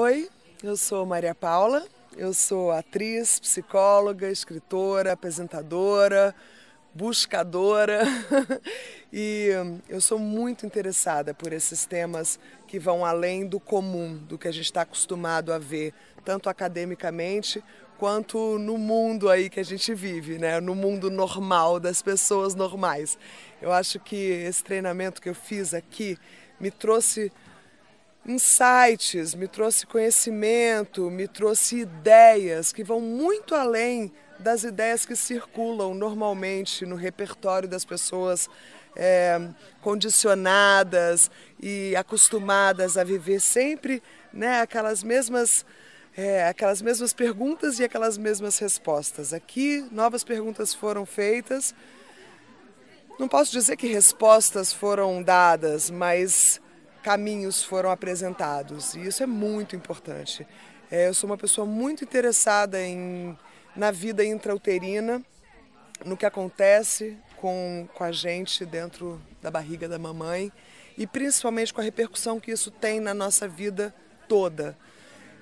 Oi, eu sou Maria Paula, eu sou atriz, psicóloga, escritora, apresentadora, buscadora e hum, eu sou muito interessada por esses temas que vão além do comum, do que a gente está acostumado a ver, tanto academicamente quanto no mundo aí que a gente vive, né? No mundo normal das pessoas normais. Eu acho que esse treinamento que eu fiz aqui me trouxe insights, me trouxe conhecimento, me trouxe ideias que vão muito além das ideias que circulam normalmente no repertório das pessoas é, condicionadas e acostumadas a viver sempre né, aquelas mesmas. É, aquelas mesmas perguntas e aquelas mesmas respostas. Aqui, novas perguntas foram feitas. Não posso dizer que respostas foram dadas, mas caminhos foram apresentados e isso é muito importante. É, eu sou uma pessoa muito interessada em, na vida intrauterina, no que acontece com, com a gente dentro da barriga da mamãe e principalmente com a repercussão que isso tem na nossa vida toda.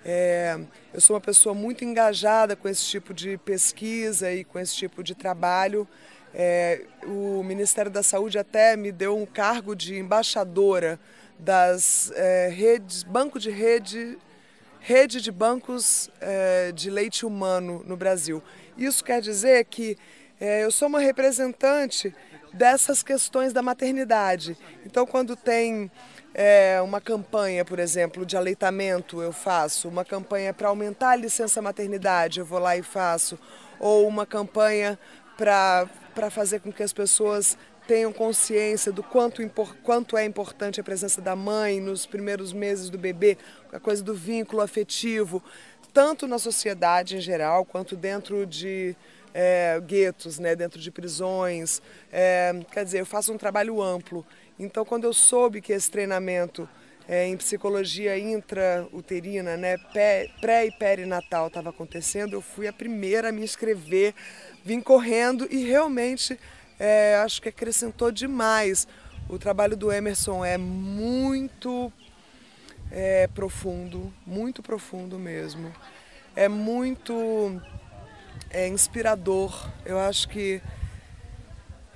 É, eu sou uma pessoa muito engajada com esse tipo de pesquisa e com esse tipo de trabalho. É, o Ministério da Saúde até me deu um cargo de embaixadora das é, redes, banco de rede, rede de bancos é, de leite humano no Brasil. Isso quer dizer que é, eu sou uma representante dessas questões da maternidade. Então, quando tem é, uma campanha, por exemplo, de aleitamento, eu faço, uma campanha para aumentar a licença maternidade, eu vou lá e faço, ou uma campanha para fazer com que as pessoas tenham consciência do quanto, quanto é importante a presença da mãe nos primeiros meses do bebê, a coisa do vínculo afetivo, tanto na sociedade em geral, quanto dentro de é, guetos, né, dentro de prisões. É, quer dizer, eu faço um trabalho amplo. Então, quando eu soube que esse treinamento é, em psicologia intrauterina, né, pré e perinatal estava acontecendo, eu fui a primeira a me inscrever, vim correndo e realmente é, acho que acrescentou demais. O trabalho do Emerson é muito é, profundo, muito profundo mesmo. É muito é, inspirador. Eu acho que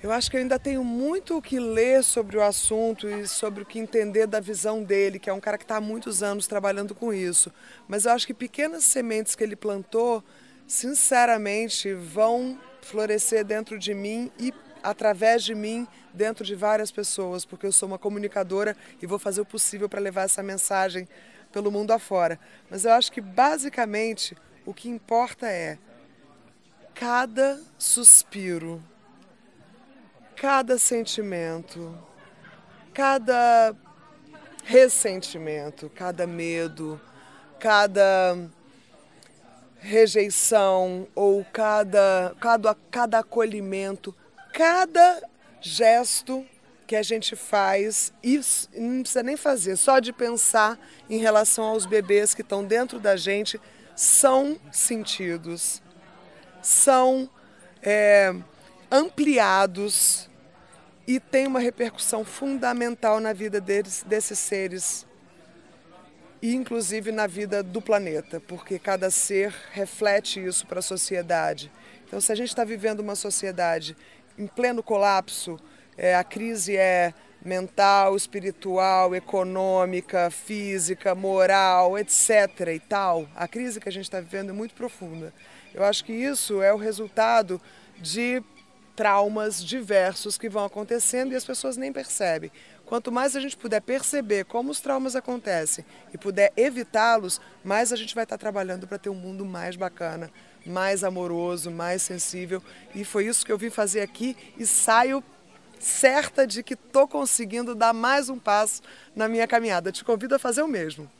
eu acho que eu ainda tenho muito o que ler sobre o assunto e sobre o que entender da visão dele, que é um cara que está há muitos anos trabalhando com isso. Mas eu acho que pequenas sementes que ele plantou, sinceramente, vão florescer dentro de mim e através de mim dentro de várias pessoas, porque eu sou uma comunicadora e vou fazer o possível para levar essa mensagem pelo mundo afora. Mas eu acho que basicamente o que importa é cada suspiro, cada sentimento, cada ressentimento, cada medo, cada rejeição ou cada, cada, cada acolhimento cada gesto que a gente faz, e não precisa nem fazer, só de pensar em relação aos bebês que estão dentro da gente, são sentidos, são é, ampliados e tem uma repercussão fundamental na vida deles, desses seres e inclusive na vida do planeta, porque cada ser reflete isso para a sociedade. Então, se a gente está vivendo uma sociedade em pleno colapso. É, a crise é mental, espiritual, econômica, física, moral, etc. e tal. A crise que a gente está vivendo é muito profunda. Eu acho que isso é o resultado de traumas diversos que vão acontecendo e as pessoas nem percebem. Quanto mais a gente puder perceber como os traumas acontecem e puder evitá-los, mais a gente vai estar tá trabalhando para ter um mundo mais bacana mais amoroso, mais sensível. E foi isso que eu vim fazer aqui e saio certa de que estou conseguindo dar mais um passo na minha caminhada. Te convido a fazer o mesmo.